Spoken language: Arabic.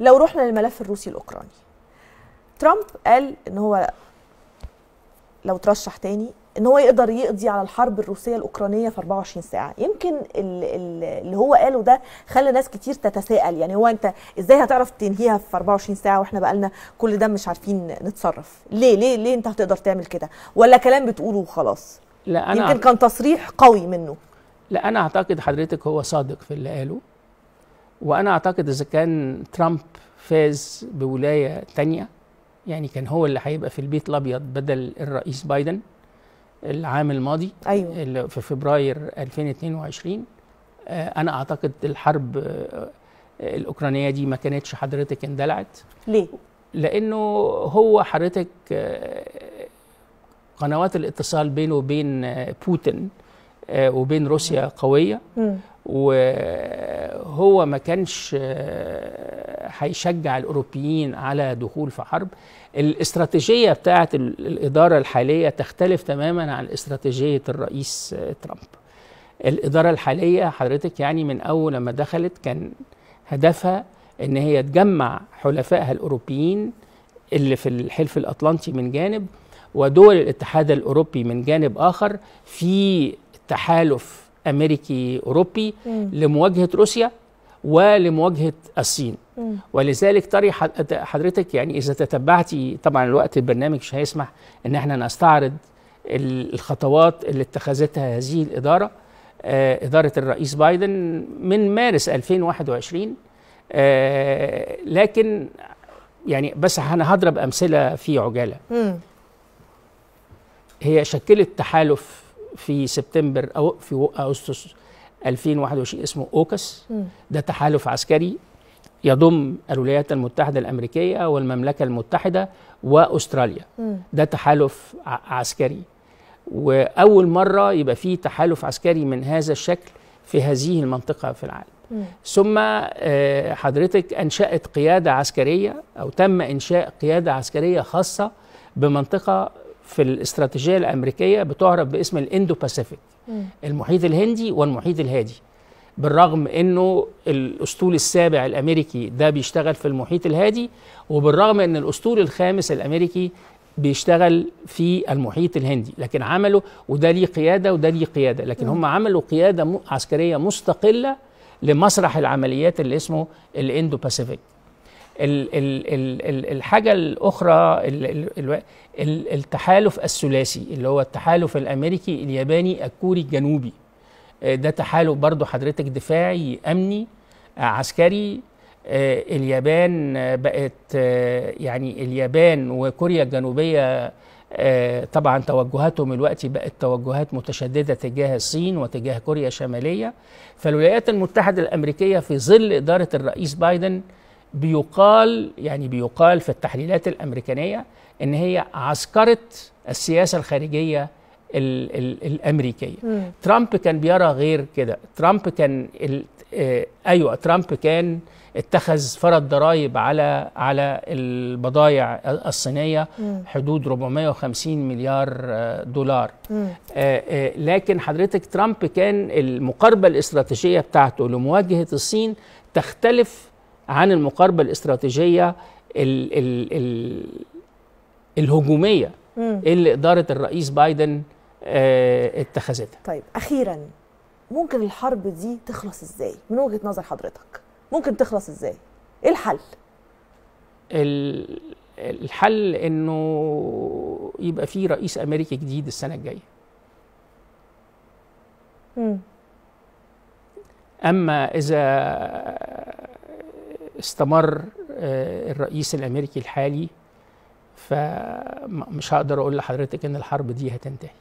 لو رحنا للملف الروسي الاوكراني ترامب قال ان هو لو ترشح تاني ان هو يقدر يقضي على الحرب الروسيه الاوكرانيه في 24 ساعه يمكن اللي هو قاله ده خلى ناس كتير تتساءل يعني هو انت ازاي هتعرف تنهيها في 24 ساعه واحنا بقالنا كل ده مش عارفين نتصرف ليه ليه ليه انت هتقدر تعمل كده ولا كلام بتقوله وخلاص لا أنا يمكن كان تصريح قوي منه لا انا اعتقد حضرتك هو صادق في اللي قاله وانا اعتقد اذا كان ترامب فاز بولايه تانية يعني كان هو اللي هيبقى في البيت الابيض بدل الرئيس بايدن العام الماضي أيوة. اللي في فبراير 2022 آه، انا اعتقد الحرب آه، الاوكرانيه دي ما كانتش حضرتك اندلعت ليه لانه هو حضرتك آه، قنوات الاتصال بينه وبين بوتين وبين روسيا قويه و هو ما كانش آه، هيشجع الاوروبيين على دخول في حرب الاستراتيجيه بتاعه الاداره الحاليه تختلف تماما عن استراتيجيه الرئيس آه، ترامب الاداره الحاليه حضرتك يعني من اول لما دخلت كان هدفها ان هي تجمع حلفائها الاوروبيين اللي في الحلف الاطلنطي من جانب ودول الاتحاد الاوروبي من جانب اخر في تحالف امريكي اوروبي م. لمواجهه روسيا ولمواجهه الصين ولذلك تري حضرتك يعني اذا تتبعتي طبعا الوقت البرنامج مش هيسمح ان احنا نستعرض الخطوات اللي اتخذتها هذه الاداره آه اداره الرئيس بايدن من مارس 2021 آه لكن يعني بس انا هضرب امثله في عجاله هي شكلت تحالف في سبتمبر او في اغسطس 2021 اسمه أوكس ده تحالف عسكري يضم الولايات المتحدة الأمريكية والمملكة المتحدة وأستراليا ده تحالف عسكري وأول مرة يبقى في تحالف عسكري من هذا الشكل في هذه المنطقة في العالم ثم آه، حضرتك أنشأت قيادة عسكرية أو تم إنشاء قيادة عسكرية خاصة بمنطقة في الاستراتيجيه الامريكيه بتعرف باسم الاندو باسيفيك المحيط الهندي والمحيط الهادي بالرغم انه الاسطول السابع الامريكي ده بيشتغل في المحيط الهادي وبالرغم ان الاسطول الخامس الامريكي بيشتغل في المحيط الهندي لكن عملوا وده ليه قياده وده ليه قياده لكن هم عملوا قياده عسكريه مستقله لمسرح العمليات اللي اسمه الاندو باسيفيك ال ال ال الحاجة الأخرى التحالف الثلاثي اللي هو التحالف الأمريكي الياباني الكوري الجنوبي آه، ده تحالف برضو حضرتك دفاعي أمني آه، عسكري آه، اليابان بقت يعني اليابان وكوريا الجنوبية طبعا توجهاتهم الوقت بقت توجهات متشدده تجاه الصين وتجاه كوريا الشماليه فالولايات المتحده الامريكيه في ظل اداره الرئيس بايدن بيقال يعني بيقال في التحليلات الامريكانيه ان هي عسكره السياسه الخارجيه الـ الـ الامريكيه مم. ترامب كان بيرى غير كده ترامب كان آه ايوه ترامب كان اتخذ فرض ضرائب على على البضائع الصينيه مم. حدود 450 مليار آه، دولار آآ آآ آه، آه، لكن حضرتك ترامب كان المقاربه الاستراتيجيه بتاعته لمواجهه الصين تختلف عن المقاربه الاستراتيجيه ال ال الـ الهجوميه مم. اللي اداره الرئيس بايدن اه اتخذتها. طيب اخيرا ممكن الحرب دي تخلص ازاي من وجهه نظر حضرتك؟ ممكن تخلص ازاي؟ ايه الحل؟ الحل انه يبقى في رئيس امريكي جديد السنه الجايه. امم اما اذا استمر آه، الرئيس الامريكي الحالي فمش هقدر اقول لحضرتك ان الحرب دي هتنتهي